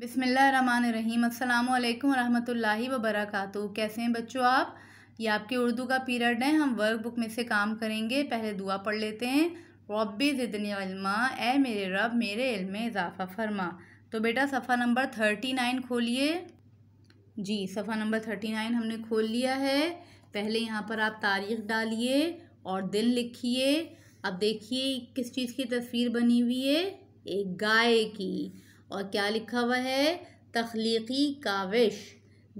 बिसमीम् अल्लाम वरहमतुल्लाहि वरक कैसे हैं बच्चों आप ये आपके उर्दू का पीरियड है हम वर्क बुक में से काम करेंगे पहले दुआ पढ़ लेते हैं रबी ज़िदनी ए मेरे रब मेरे इल्म में इजाफ़ा फरमा तो बेटा सफ़ा नंबर थर्टी नाइन खोलिए जी सफ़ा नंबर थर्टी नाइन हमने खोल लिया है पहले यहाँ पर आप तारीख डालिए और दिन लिखिए अब देखिए किस चीज़ की तस्वीर बनी हुई है एक गाय की और क्या लिखा हुआ है तख्लीकी काविश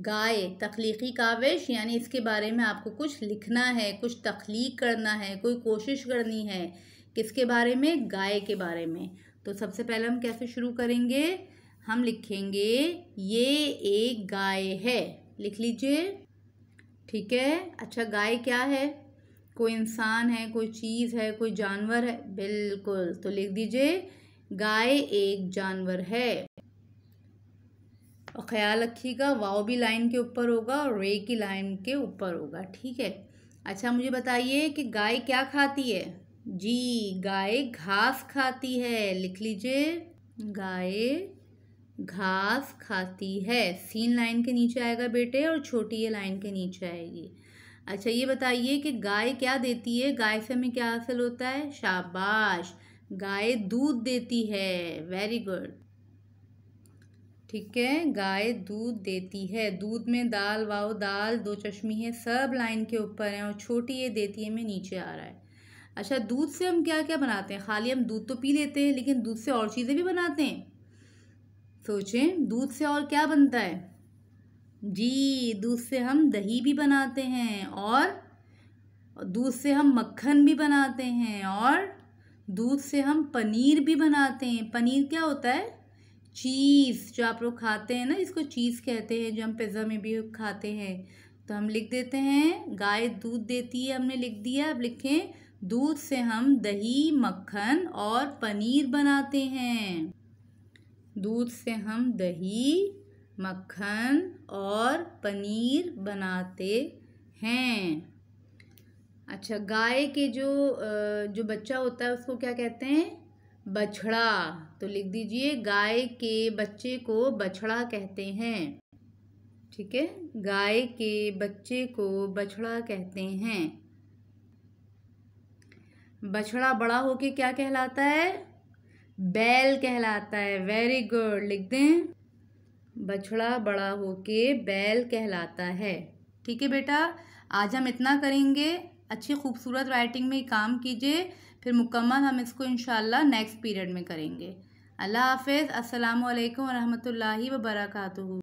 गाय तख्लीकी काविश यानी इसके बारे में आपको कुछ लिखना है कुछ तख्लीक करना है कोई कोशिश करनी है किसके बारे में गाय के बारे में तो सबसे पहले हम कैसे शुरू करेंगे हम लिखेंगे ये एक गाय है लिख लीजिए ठीक है अच्छा गाय क्या है कोई इंसान है कोई चीज़ है कोई जानवर है बिल्कुल तो लिख दीजिए गाय एक जानवर है और ख्याल रखिएगा वाव भी लाइन के ऊपर होगा और रे की लाइन के ऊपर होगा ठीक है अच्छा मुझे बताइए कि गाय क्या खाती है जी गाय घास खाती है लिख लीजिए गाय घास खाती है सीन लाइन के नीचे आएगा बेटे और छोटी ये लाइन के नीचे आएगी अच्छा ये बताइए कि गाय क्या देती है गाय से हमें क्या हासिल होता है शाबाश गाय दूध देती है वेरी गुड ठीक है गाय दूध देती है दूध में दाल वाओ दाल दो चश्मी है सब लाइन के ऊपर हैं और छोटी ये देती है में नीचे आ रहा है अच्छा दूध से हम क्या क्या बनाते हैं खाली हम दूध तो पी लेते हैं लेकिन दूध से और चीज़ें भी बनाते हैं सोचें दूध से और क्या बनता है जी दूध से हम दही भी बनाते हैं और दूध से हम मक्खन भी बनाते हैं और दूध से हम पनीर भी बनाते हैं पनीर क्या होता है चीज़ जो आप लोग खाते हैं ना इसको चीज़ कहते हैं जो हम पिज़्ज़ा में भी खाते हैं तो हम लिख देते हैं गाय दूध देती है हमने लिख दिया अब लिखें दूध से हम दही मक्खन और पनीर बनाते हैं दूध से हम दही मक्खन और पनीर बनाते हैं अच्छा गाय के जो जो बच्चा होता है उसको क्या कहते हैं बछड़ा तो लिख दीजिए गाय के बच्चे को बछड़ा कहते हैं ठीक है गाय के बच्चे को बछड़ा कहते हैं बछड़ा बड़ा होके क्या कहलाता है बैल कहलाता है वेरी गुड लिख दें बछड़ा बड़ा होके बैल कहलाता है ठीक है बेटा आज हम इतना करेंगे अच्छी खूबसूरत राइटिंग में काम कीजिए फिर मुकम्मल हम इसको इन नेक्स्ट पीरियड में करेंगे अल्लाह हाफ़ असलकम वरहमल वर्का